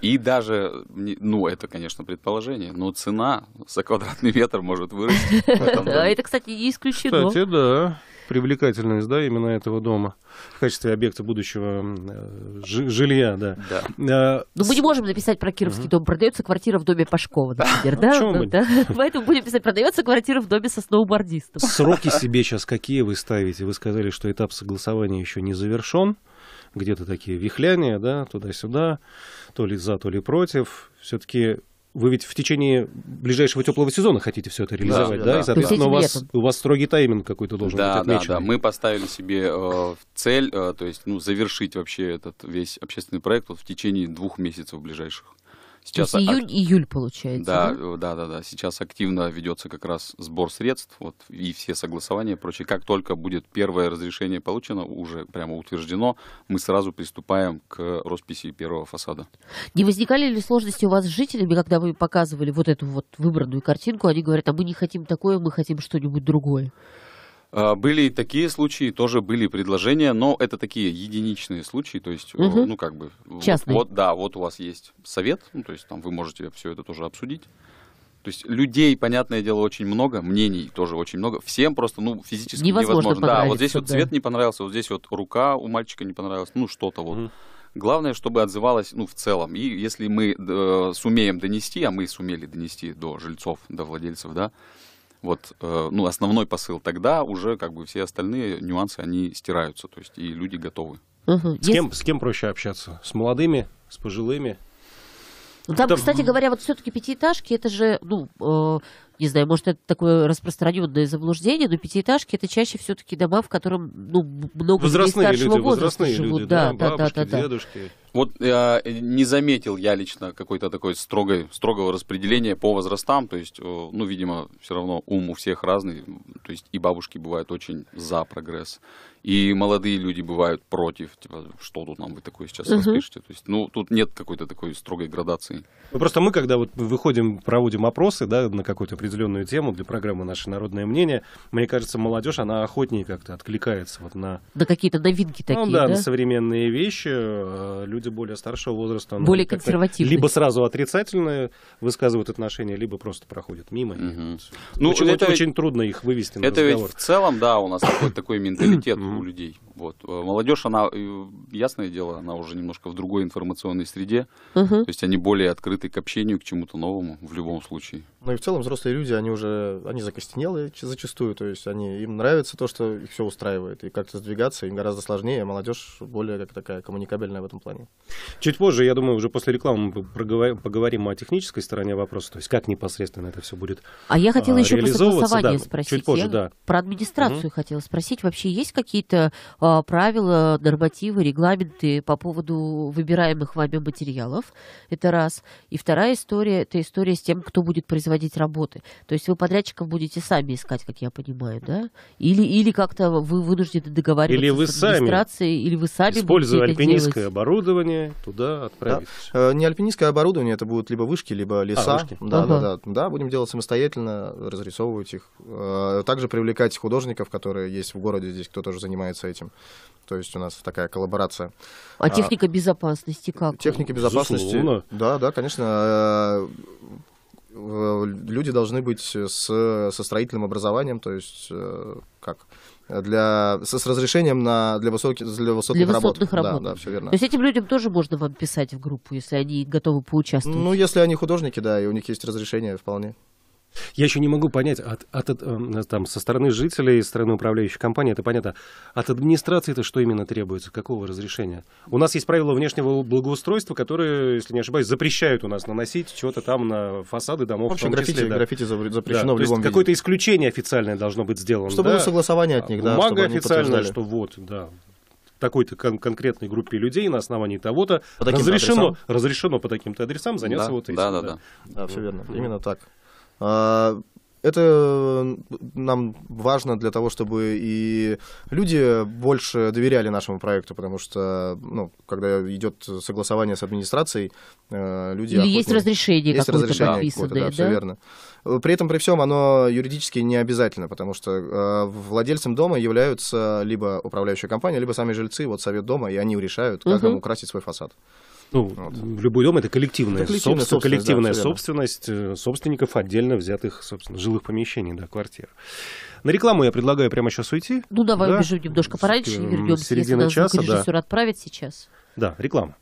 И даже, ну, это, конечно, предположение, но цена за квадратный метр может вырасти. А это, кстати, не исключено. Кстати, да привлекательность да, именно этого дома в качестве объекта будущего э, жилья. Да. Да. Э, ну, мы не можем написать про Кировский угу. дом. Продается квартира в доме Пашкова, например. А да? Ну, да? Поэтому будем писать, продается квартира в доме со сноубордистом. Сроки себе сейчас какие вы ставите? Вы сказали, что этап согласования еще не завершен где-то такие вихляния, да, туда-сюда, то ли за, то ли против. Все-таки вы ведь в течение ближайшего теплого сезона хотите все это реализовать, да? да, да. И, соответственно, у вас, у вас строгий тайминг какой-то должен да, быть отмечен. Да, да, мы поставили себе э, цель, э, то есть, ну, завершить вообще этот весь общественный проект вот в течение двух месяцев ближайших. Сейчас июль, ак... июль получается. Да, да, э, да, да, да. Сейчас активно ведется как раз сбор средств, вот и все согласования и прочее. Как только будет первое разрешение получено, уже прямо утверждено, мы сразу приступаем к росписи первого фасада. Не возникали ли сложности у вас с жителями, когда вы показывали вот эту вот выбранную картинку? Они говорят, а мы не хотим такое, мы хотим что-нибудь другое. А, были и такие случаи, тоже были предложения, но это такие единичные случаи, то есть, угу. ну, как бы... Частные. Вот, да, вот у вас есть совет, ну, то есть, там, вы можете все это тоже обсудить. То есть людей, понятное дело, очень много, мнений тоже очень много. Всем просто, ну, физически невозможно. невозможно. Да, вот здесь вот цвет не понравился, вот здесь вот рука у мальчика не понравилась, ну, что-то вот. Угу. Главное, чтобы отзывалось, ну, в целом. И если мы э, сумеем донести, а мы сумели донести до жильцов, до владельцев, да, вот, э, ну, основной посыл. Тогда уже как бы все остальные нюансы, они стираются, то есть и люди готовы. Угу. С, кем, с кем проще общаться? С молодыми, с пожилыми? Ну, там, это... кстати говоря, вот все-таки пятиэтажки, это же, ну, э, не знаю, может, это такое распространенное заблуждение, но пятиэтажки это чаще все-таки дома, в котором, ну, много возрастные людей старшего люди, возраста возрастные живут. Люди, да, да, бабушки, да, да, да. дедушки. Вот э, не заметил я лично какой-то такой строгой, строгого распределения по возрастам. То есть, э, ну, видимо, все равно ум у всех разный. То есть и бабушки бывают очень за прогресс, и молодые люди бывают против. Типа, что тут нам вы такое сейчас угу. распишете? То есть, ну, тут нет какой-то такой строгой градации. Ну, просто мы, когда вот выходим, проводим опросы, да, на какую-то определенную тему для программы «Наше народное мнение», мне кажется, молодежь, она охотнее как-то откликается вот на... Да какие-то новинки ну такие, ну, да? да? на современные вещи. А, люди люди более старшего возраста... Ну, более консервативные. Либо сразу отрицательно высказывают отношения, либо просто проходят мимо. Угу. Ну, очень, это очень ведь, трудно их вывести на это разговор. Это ведь в целом, да, у нас такой менталитет у людей. Вот. Э, молодежь, она, ясное дело, она уже немножко в другой информационной среде. Угу. То есть они более открыты к общению, к чему-то новому в любом случае. Ну и в целом взрослые люди, они уже, они закостенелые зачастую. То есть они, им нравится то, что их все устраивает. И как-то сдвигаться им гораздо сложнее. А молодежь более как такая коммуникабельная в этом плане. Чуть позже, я думаю, уже после рекламы мы поговорим о технической стороне вопроса. То есть как непосредственно это все будет А я хотела а, еще про согласование да, спросить. Чуть позже, я да. Про администрацию угу. хотела спросить. Вообще есть какие-то а, правила, э, нормативы, регламенты по поводу выбираемых вами материалов. Это раз. И вторая история – это история с тем, кто будет производить работы. То есть вы подрядчиков будете сами искать, как я понимаю, да? Или, или как-то вы вынуждены договариваться или вы с администрацией, сами, или вы сами Используя альпинистское делать. оборудование, туда отправитесь. Да. Э, не альпинистское оборудование, это будут либо вышки, либо а, леса. А, вышки. Да, ага. да, да, да. Будем делать самостоятельно, разрисовывать их. Э, также привлекать художников, которые есть в городе здесь, кто тоже занимается этим. То есть у нас такая коллаборация. А, а техника безопасности как? Техника безопасности. Безусловно. Да, да, конечно а, э, люди должны быть с, со строительным образованием, то есть э, как для, с, с разрешением на, для, высоких для высотных, для высотных работ. работ. Да, да, все верно. То есть этим людям тоже можно вам писать в группу, если они готовы поучаствовать? Ну, если они художники, да, и у них есть разрешение вполне. Я еще не могу понять, от, от, эм, там, со стороны жителей, со стороны управляющей компании, это понятно, от администрации это что именно требуется, какого разрешения? У нас есть правила внешнего благоустройства, которые, если не ошибаюсь, запрещают у нас наносить чего-то там на фасады домов. В Вообще граффити, числе, да. граффити запрещено да, в любом есть какое-то исключение официальное должно быть сделано. Чтобы да? было согласование от них, да. Бумага официальная, что вот, да, такой-то кон- конкретной группе людей на основании того-то разрешено, разрешено по таким-то адресам заняться да, вот этим. Да, да, да. Да, да все верно. Именно так. А, это э, нам важно для того, чтобы и люди больше доверяли нашему проекту, потому что, ну, когда идет согласование с администрацией, э, люди... Или охотнее... есть разрешение есть разрешение подписанное, да, да? все верно. При этом, при всем, оно юридически не обязательно, потому что э, владельцем дома являются либо управляющая компания, либо сами жильцы, вот совет дома, и они решают, как угу. им украсить свой фасад. Ну, вот. любой дом это коллективная, это коллективная собственность, коллективная да, собственность э, собственников отдельно взятых, собственно, жилых помещений, да, квартир. На рекламу я предлагаю прямо сейчас уйти. Ну, давай да? убежим немножко пораньше и вернемся. Середина часа, да. отправить сейчас. Да, реклама.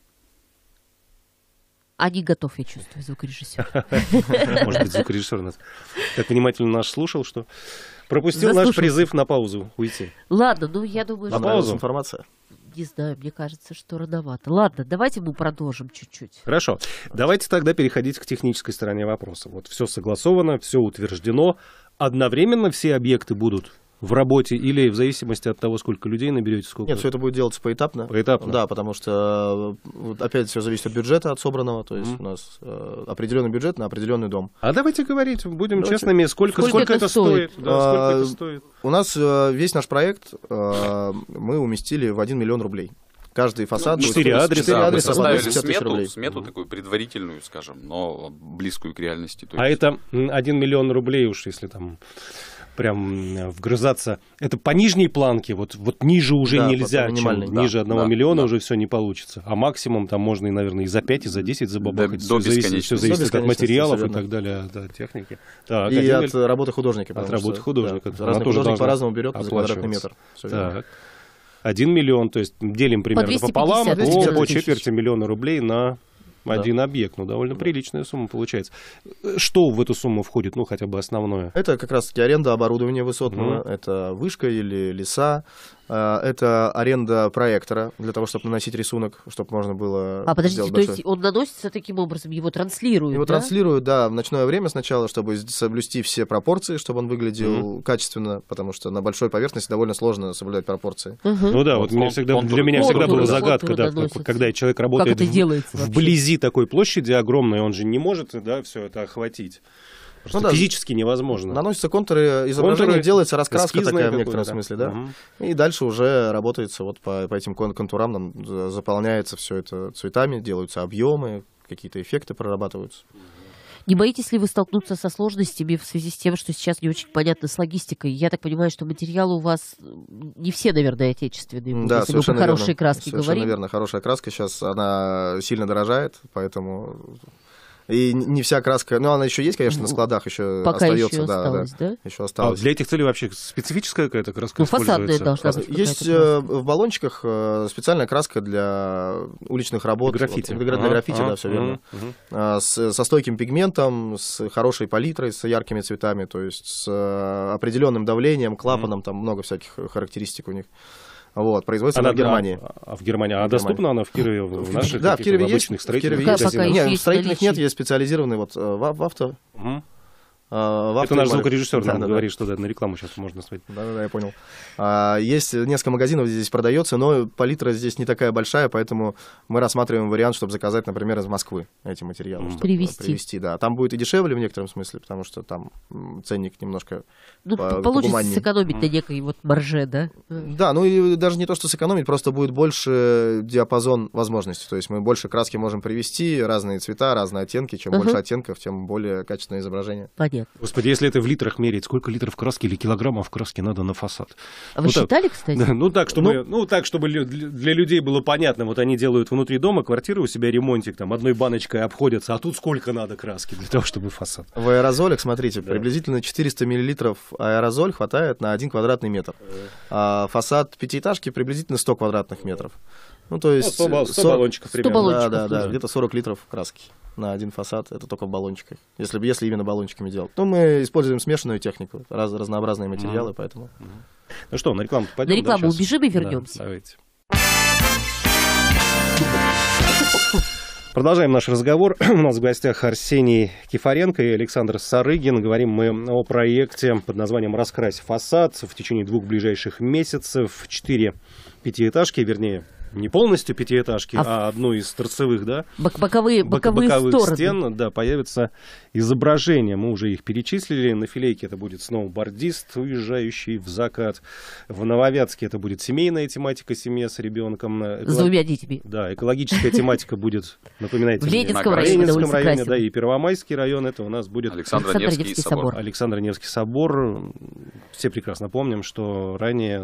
А не готов, я чувствую, звукорежиссер. Может быть, звукорежиссер нас так внимательно наш слушал, что пропустил наш призыв на паузу уйти. Ладно, ну я думаю, что... На паузу информация не знаю, мне кажется, что рановато. Ладно, давайте мы продолжим чуть-чуть. Хорошо. Давайте тогда переходить к технической стороне вопроса. Вот все согласовано, все утверждено. Одновременно все объекты будут в работе или в зависимости от того, сколько людей наберете, сколько... Нет, все это будет делаться поэтапно. Поэтапно. Да, потому что э, опять все зависит от бюджета, от собранного. То есть mm. у нас э, определенный бюджет на определенный дом. А давайте говорить, будем давайте. честными, сколько, сколько, сколько это стоит. стоит? Да, а, сколько это а, стоит? У нас э, весь наш проект э, мы уместили в 1 миллион рублей каждый фасад... Ну, адреса. четыре адреса. Мы составили смету, рублей. смету такую предварительную, скажем, но близкую к реальности. А есть... это 1 миллион рублей уж, если там прям э, вгрызаться. Это по нижней планке, вот, вот ниже уже да, нельзя, чем да, ниже одного да, миллиона да. уже все не получится. А максимум там можно и, наверное, и за 5, и за 10 забабахать. Да, все, зависит, все зависит от материалов и так далее, от да, техники. Так, и от говорит? работы художника. От работы художника. Да, разный художник по-разному берет за квадратный метр. так. Один миллион, то есть делим примерно по пополам, 250, по, по четверти миллиона рублей на один да. объект, ну довольно да. приличная сумма получается. Что в эту сумму входит, ну хотя бы основное? Это как раз-таки аренда оборудования высотного, угу. это вышка или леса, а, это аренда проектора для того, чтобы наносить рисунок, чтобы можно было... А подождите, то есть он наносится таким образом, его транслируют, Его да? транслируют, да, в ночное время сначала, чтобы соблюсти все пропорции, чтобы он выглядел mm-hmm. качественно, потому что на большой поверхности довольно сложно соблюдать пропорции. Mm-hmm. Ну да, вот, вот мне он, всегда, он, для он, меня он, всегда он, была он, загадка, он, да, наносится. когда человек работает как это в, вблизи такой площади огромной, он же не может да, все это охватить. Просто ну, да. физически невозможно. Наносятся контуры, изображение контуры, делается, раскраска такая в некотором смысле, да. Угу. И дальше уже работается вот по, по этим контурам, там заполняется все это цветами, делаются объемы, какие-то эффекты прорабатываются. Не боитесь ли вы столкнуться со сложностями в связи с тем, что сейчас не очень понятно с логистикой? Я так понимаю, что материалы у вас не все, наверное, отечественные. Да, если совершенно мы про хорошие верно. краски совершенно говорим. верно. Хорошая краска сейчас, она сильно дорожает, поэтому и не вся краска, ну она еще есть, конечно, на складах еще Пока остается, еще да, осталось, да, да, еще осталось. А для этих целей вообще специфическая какая-то краска ну, фасадная должна быть. Есть краска. Э, в баллончиках э, специальная краска для уличных работ. Граффити. Вот, для а, граффити, а, да, все а, верно. А, угу. с, со стойким пигментом, с хорошей палитрой, с яркими цветами, то есть с э, определенным давлением, клапаном, mm. там много всяких характеристик у них. Вот, производится она, в Германии. А, а в Германии. А доступна она в Кирове? В наших да, в Киеве обычных строительных в Кирове есть. Нет, строительных наличие. нет, есть специализированные вот э, в, в авто. Угу. А, Вафли Это наш звукорежиссер да, нам да, говорит, да. что да, на рекламу сейчас можно смотреть. Да-да-да, я понял. А, есть несколько магазинов здесь продается, но палитра здесь не такая большая, поэтому мы рассматриваем вариант, чтобы заказать, например, из Москвы эти материалы. Mm. Чтобы привезти. Привезти, да. Там будет и дешевле в некотором смысле, потому что там ценник немножко Ну, по, а, получится погуманнее. сэкономить mm. на некой вот марже, да? Да, ну и даже не то, что сэкономить, просто будет больше диапазон возможностей. То есть мы больше краски можем привести, разные цвета, разные оттенки. Чем uh-huh. больше оттенков, тем более качественное изображение. Понятно нет. Господи, если это в литрах мерить, сколько литров краски или килограммов краски надо на фасад? А вы вот считали, так, кстати? Да, ну, так, чтобы, ну... ну, так, чтобы для людей было понятно. Вот они делают внутри дома квартиру у себя ремонтик, там одной баночкой обходятся, а тут сколько надо краски для того, чтобы фасад? В аэрозолях, смотрите, да. приблизительно 400 миллилитров аэрозоль хватает на один квадратный метр. Э. А фасад пятиэтажки приблизительно 100 квадратных метров. Ну, то есть... Ну, 100, 100, 100 баллончиков примерно. 100 баллончиков, да, да, да, где-то 40 литров краски на один фасад, это только в баллончиках, если, если именно баллончиками делать. Но ну, мы используем смешанную технику, раз, разнообразные материалы, mm-hmm. поэтому... Mm-hmm. Ну что, на рекламу пойдем? На рекламу да, убежим и вернемся. Да, давайте. Продолжаем наш разговор. У нас в гостях Арсений Кифаренко и Александр Сарыгин. Говорим мы о проекте под названием «Раскрась фасад» в течение двух ближайших месяцев. Четыре пятиэтажки, вернее, не полностью пятиэтажки, а, а одной из торцевых, да? Бок боковые, боковые, боковых стороны. стен, да, появится изображение. Мы уже их перечислили. На филейке это будет сноубордист, уезжающий в закат. В Нововятске это будет семейная тематика, семья с ребенком. Эколог... С двумя детьми. Да, экологическая тематика будет, напоминайте В Ленинском районе, Ленинском районе, да, и Первомайский район, это у нас будет... Александр Невский собор. Александр Невский собор. Все прекрасно помним, что ранее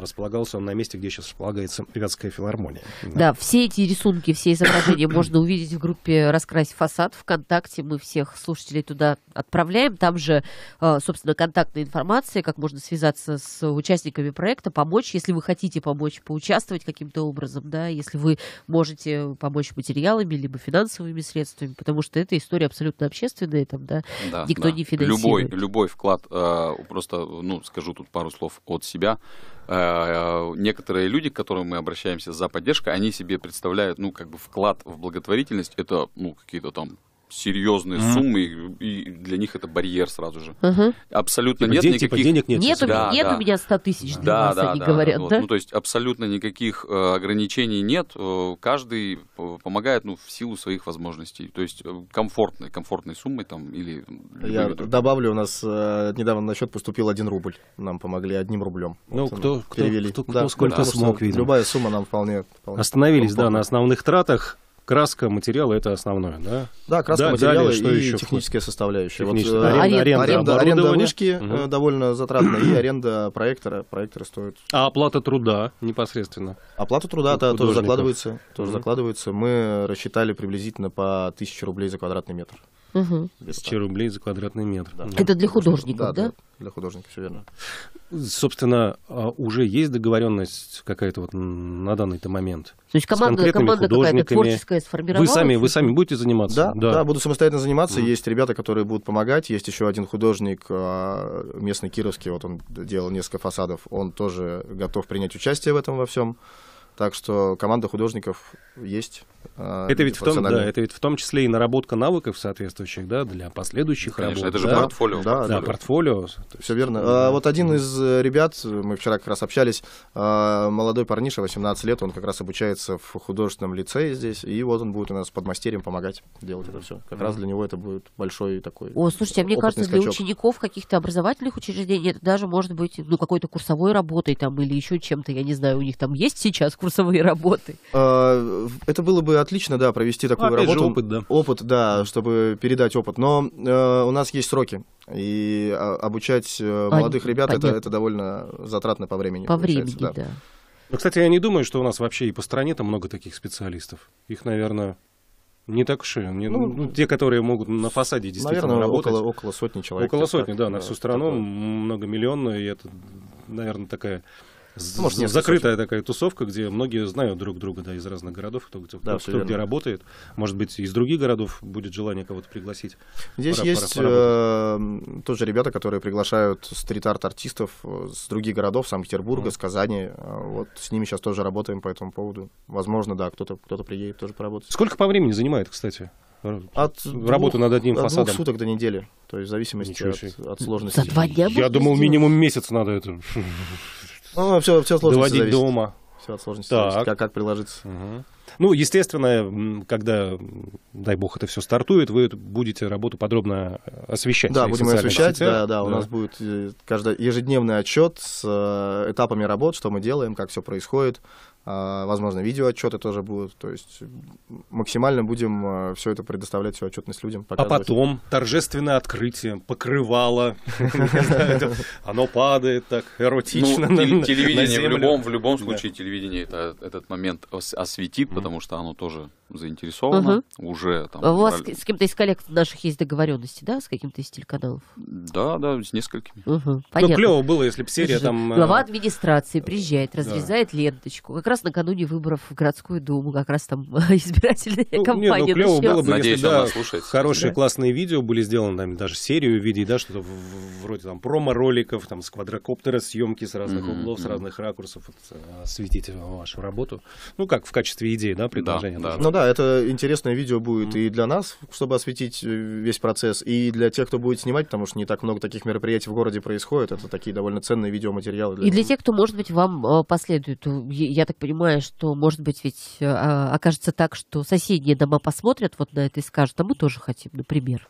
располагался он на месте, где сейчас располагается Вятская филармонии. Да. да, все эти рисунки, все изображения можно увидеть в группе «Раскрась фасад» ВКонтакте. Мы всех слушателей туда отправляем. Там же, э, собственно, контактная информация, как можно связаться с участниками проекта, помочь, если вы хотите помочь, поучаствовать каким-то образом, да, если вы можете помочь материалами, либо финансовыми средствами, потому что эта история абсолютно общественная, там, да, да никто да. не финансирует. Любой, любой вклад, э, просто, ну, скажу тут пару слов от себя, Э, э, некоторые люди, к которым мы обращаемся за поддержкой, они себе представляют, ну, как бы вклад в благотворительность, это, ну, какие-то там серьезные mm-hmm. суммы, и для них это барьер сразу же. Uh-huh. Абсолютно типа, нет день, типа никаких... Типа денег нет. Нет, у, да, нет да. у меня 100 тысяч для да, нас, да, они да, говорят. Да, Вот. Ну, то есть абсолютно никаких э, ограничений нет. Э, каждый э, помогает ну, в силу своих возможностей. То есть комфортной, комфортной суммой там или... Я другой. добавлю, у нас недавно на счет поступил 1 рубль. Нам помогли одним рублем. Ну, вот кто, кто, перевели. кто, кто, кто да, сколько да. смог, видимо. Любая сумма нам вполне... вполне Остановились, комфортно. да, на основных тратах краска, материалы это основное, да? Да, краска, да, материалы далее, что и еще техническая входит? составляющая. Техническая. Вот, э, аренда, аренда, аренда, аренда вышки угу. довольно затратная, и аренда проектора. проекторы стоят А оплата труда непосредственно? Оплата труда -то тоже закладывается. Тоже угу. закладывается. Мы рассчитали приблизительно по 1000 рублей за квадратный метр. Угу. Тысяча рублей за квадратный метр. Да. Это для художников, да, да? Для художников, все верно. Собственно, а, уже есть договоренность какая-то вот на данный-то момент. То есть команда, с команда какая-то творческая сформировалась? Вы сами, вы сами будете заниматься? Да, да. да буду самостоятельно заниматься. Mm. Есть ребята, которые будут помогать. Есть еще один художник а, местный кировский, вот он делал несколько фасадов. Он тоже готов принять участие в этом во всем. Так что команда художников есть. А, это ведь, в том, да, это ведь в том числе и наработка навыков соответствующих, да, для последующих Конечно, работ. это же да? портфолио. Да, да, портфолио. Все верно. А, да. А, вот один из э, ребят, мы вчера как раз общались, а, молодой парниша, 18 лет, он как раз обучается в художественном лицее здесь, и вот он будет у нас под мастерем помогать делать это все. Как mm раз для него это будет большой такой О, слушайте, а мне кажется, скачок. для учеников каких-то образовательных учреждений это даже может быть, ну, какой-то курсовой работой там или еще чем-то, я не знаю, у них там есть сейчас курс конкурсовые работы. А, это было бы отлично, да, провести такую работу. опыт, да. Опыт, да, чтобы передать опыт. Но э, у нас есть сроки. И а, обучать э, молодых ребят это, это довольно затратно по времени. По времени, да. да. Ну, кстати, я не думаю, что у нас вообще и по стране там много таких специалистов. Их, наверное, не так уж и. Не, ну, ну, те, которые могут на фасаде действительно наверное, работать. Около, около сотни человек. Около сотни, так, да, на всю страну, такое. многомиллионную, и это, наверное, такая ну, может, закрытая сотен. такая тусовка, где многие знают друг друга, да, из разных городов, кто, кто, да, кто, кто где работает. Может быть, из других городов будет желание кого-то пригласить. Здесь пора, есть пора, пора. Эм, тоже ребята, которые приглашают стрит-арт-артистов э, с других городов, Санкт-Петербурга, mm. с Казани. Э, вот с ними сейчас тоже работаем по этому поводу. Возможно, да, кто-то кто приедет тоже поработать. Сколько по времени занимает, кстати? Э, от работы двух, над одним от фасадом. Двух суток до недели. То есть в зависимости от, от сложности. За два дня Я думал, минимум месяц надо это. Ну, все, все сложности Доводить зависит. дома. Все от сложности. Так. Зависит. Как, как приложиться. Угу. Ну, естественно, когда, дай бог, это все стартует, вы будете работу подробно э, освещать. Да, будем освещать, да, да, да. У нас будет э, каждый ежедневный отчет с э, этапами работ, что мы делаем, как все происходит. А, возможно, видеоотчеты тоже будут. То есть максимально будем все это предоставлять, всю отчетность людям. А потом торжественное открытие, покрывало, оно падает так эротично. Ну, телевидение в любом случае, телевидение этот момент осветит, потому что оно тоже заинтересовано. Угу. Уже там. А у вас с кем-то из коллег наших есть договоренности, да, с каким-то из телеканалов? Да, да, с несколькими. Угу. Ну, клево было, если бы серия там. Э, глава администрации э, приезжает, разрезает да. ленточку. Как раз накануне выборов в городскую думу, как раз там э, избирательная ну, кампания. Не, ну, клево было бы, Надеюсь, если, да, хорошие да. классные видео были сделаны, там, даже серию видео, да, что-то вроде там промо-роликов, там с квадрокоптера съемки с разных углов, с разных ракурсов, осветить вашу работу. Ну, как в качестве идеи людей, да, предложение. Да, да, Ну да, это интересное видео будет mm-hmm. и для нас, чтобы осветить э, весь процесс, и для тех, кто будет снимать, потому что не так много таких мероприятий в городе происходит. Это такие довольно ценные видеоматериалы. Для... И для тех, кто, может быть, вам э, последует. Э, я так понимаю, что, может быть, ведь а, окажется так, что соседние дома посмотрят вот на это и скажут, а мы тоже хотим, например.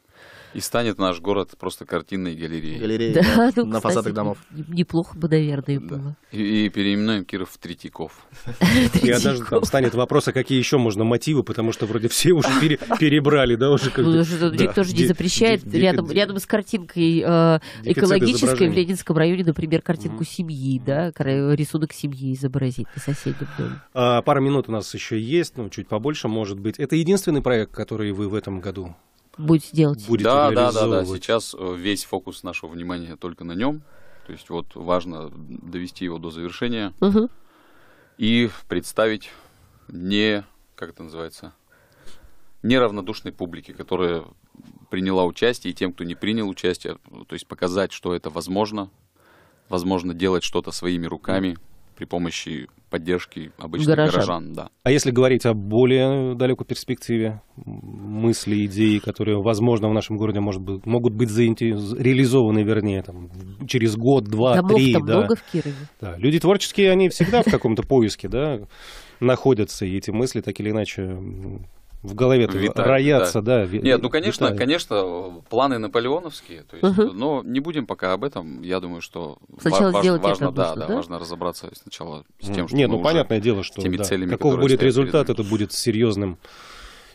И станет наш город просто картинной галереей. Галереей да, да, ну, на кстати, фасадах домов. Неплохо бы, наверное, да. было. И, и переименуем Киров в Третьяков. Я даже там станет вопрос, а какие еще можно мотивы, потому что вроде все уже перебрали, да, уже как ну, Никто же не запрещает рядом с картинкой э, экологической в Ленинском районе, например, картинку семьи, да, рисунок семьи изобразить на соседнем доме. А, пара минут у нас еще есть, ну, чуть побольше, может быть. Это единственный проект, который вы в этом году будете делать? Будет да, да, да, да. Сейчас э, весь фокус нашего внимания только на нем. То есть вот важно довести его до завершения угу. и представить не, как это называется, неравнодушной публике, которая приняла участие, и тем, кто не принял участие, то есть показать, что это возможно, возможно делать что-то своими руками, при помощи поддержки обычных горожан. горожан да. А если говорить о более далекой перспективе, мысли, идеи, которые, возможно, в нашем городе может быть, могут быть заинтерес... реализованы, вернее, там, через год, два, Домов три. да. много в Кирове. Да. Люди творческие, они всегда в каком-то поиске, да, находятся, и эти мысли так или иначе в голове Виталь, роятся, да. да Нет, ну конечно, Виталь. конечно, планы наполеоновские, то есть, угу. но не будем пока об этом. Я думаю, что сначала важ, сделать важно, это да, нужно, да, да, важно разобраться сначала с тем, что. Нет, ну понятное дело, что теми да, целями, каков будет результат, это будет серьезным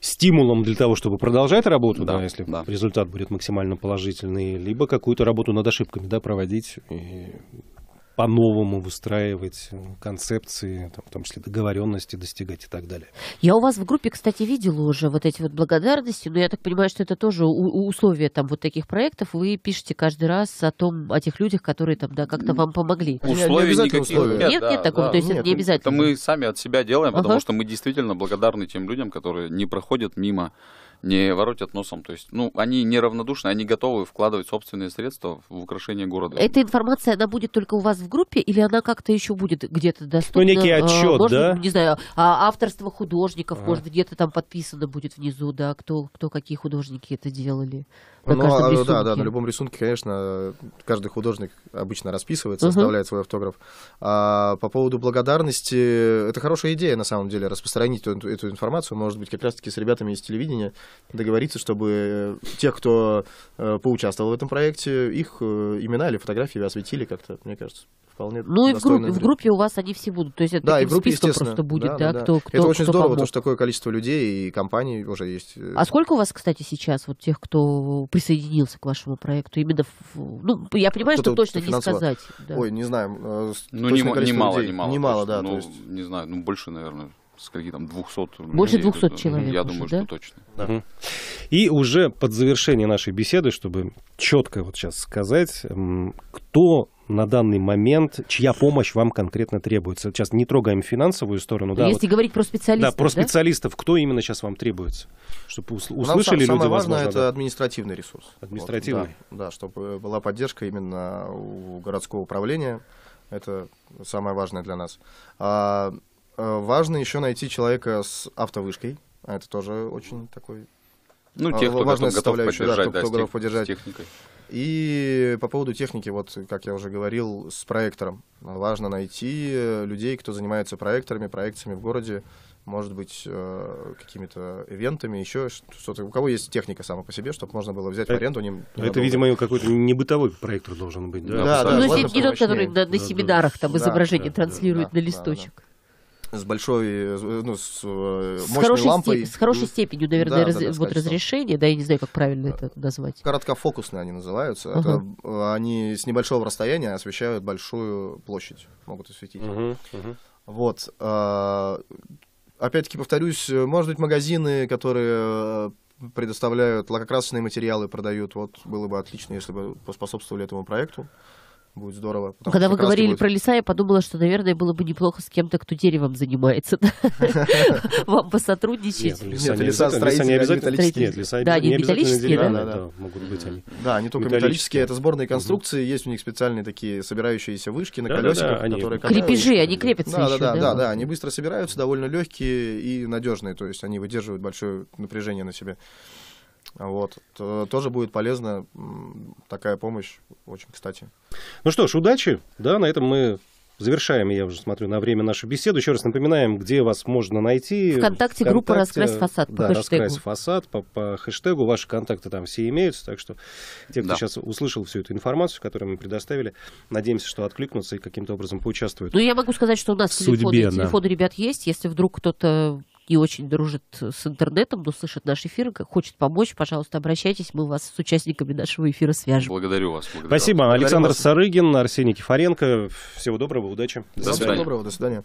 стимулом для того, чтобы продолжать работу, да, да если да. результат будет максимально положительный, либо какую-то работу над ошибками, да, проводить. И по-новому выстраивать э, концепции, там, в том числе договоренности достигать и так далее. Я у вас в группе, кстати, видела уже вот эти вот благодарности, но я так понимаю, что это тоже условия там вот таких проектов. Вы пишете каждый раз о том, о тех людях, которые там, да, как-то вам помогли. Условия не, никаких. Условия. Нет, нет, да, нет такого, да, то есть нет, это не обязательно. Это мы сами от себя делаем, ага. потому что мы действительно благодарны тем людям, которые не проходят мимо не воротят носом. То есть, ну, они неравнодушны, они готовы вкладывать собственные средства в украшение города. Эта информация, она будет только у вас в группе или она как-то еще будет где-то ну, доступна? Ну, некий э, отчет, может, да? Не знаю, а авторство художников, а. может, где-то там подписано будет внизу, да, кто, кто какие художники это делали. ну, каждом а, да, да, на любом рисунке, конечно, каждый художник обычно расписывается, uh-huh. оставляет свой автограф. А по поводу благодарности, это хорошая идея, на самом деле, распространить эту, эту информацию, может быть, как раз-таки с ребятами из телевидения договориться, чтобы э, те, кто э, поучаствовал в этом проекте, их э, имена или фотографии осветили как-то, мне кажется вполне Ну и в, групп, в группе у вас они все будут. То есть это да, и в группе, списком просто будет, да, да, да. Кто, кто, Это очень кто здорово, помог. то, что такое количество людей и компаний уже есть. А сколько у вас, кстати, сейчас вот тех, кто присоединился к вашему проекту? Именно, в... ну, я понимаю, что точно не сказать. Да. Ой, не знаю. Ну, не немало, немало. Немало, да. Ну, есть... не знаю, ну, больше, наверное, скольки там, 200 Больше людей, 200 это, человек Я уже, думаю, да? что точно. Да. И уже под завершение нашей беседы, чтобы четко вот сейчас сказать, кто на данный момент, чья помощь вам конкретно требуется? Сейчас не трогаем финансовую сторону. Да, Если вот, говорить про специалистов. Да, про да? специалистов, кто именно сейчас вам требуется? Чтобы услышали Нам люди, самое возможно, важное да? административный ресурс. Административный. Вот, да, да, чтобы была поддержка именно у городского управления. Это самое важное для нас. А Э, важно еще найти человека с автовышкой. А это тоже очень такой ну, а, тех, кто важная готов, готов поддержать, да, кто, да, кто готов поддержать. техникой. И по поводу техники, вот как я уже говорил, с проектором. Важно найти э, людей, кто занимается проекторами, проекциями в городе, может быть, э, какими-то ивентами, еще что-то. У кого есть техника сама по себе, чтобы можно было взять в аренду. Не, это, видимо, какой-то не бытовой проектор должен быть, да? Да, да, да ну, не тот, который на, на да, семинарах там да, изображение да, транслирует да, на листочек. Да, да с большой, э, э, ну, с, э, с мощной лампой. Степ... С хорошей степенью, наверное, да, раз... да, да, вот разрешения, да, я не знаю, как правильно это назвать. Короткофокусные они называются. Uh-huh. Это, они с небольшого расстояния освещают большую площадь, могут осветить. Uh-huh, uh-huh. Вот. Опять-таки повторюсь, может быть, магазины, которые предоставляют лакокрасочные материалы, продают, вот было бы отлично, если бы поспособствовали этому проекту будет здорово. Когда вы говорили будет... про леса, я подумала, что, наверное, было бы неплохо с кем-то, кто деревом занимается. Вам посотрудничать. Нет, леса строительные, металлические. леса Да, не металлические, да? могут быть они. Да, не только металлические, это сборные конструкции, есть у них специальные такие собирающиеся вышки на колесиках, которые... Крепежи, они крепятся Да, да? Да, да, они быстро собираются, довольно легкие и надежные, то есть они выдерживают большое напряжение на себе. Вот. Э, тоже будет полезна такая помощь, очень кстати. Ну что ж, удачи. Да, на этом мы Завершаем, я уже смотрю на время нашу беседу. Еще раз напоминаем, где вас можно найти. Вконтакте, Вконтакте группа «Раскрась фасад» по да, хэштегу. «Раскрась фасад» по, по хэштегу. Ваши контакты там все имеются. Так что те, кто да. сейчас услышал всю эту информацию, которую мы предоставили, надеемся, что откликнутся и каким-то образом поучаствуют. Ну, я могу сказать, что у нас телефоны, телефоны ребят есть. Если вдруг кто-то не очень дружит с интернетом, но слышит наш эфир, хочет помочь, пожалуйста, обращайтесь, мы вас с участниками нашего эфира свяжем. Благодарю вас. Благодарю Спасибо. Благодарю Александр вас. Сарыгин, Арсений Кифаренко. Всего доброго, удачи. До, свидания. Всего доброго, до свидания.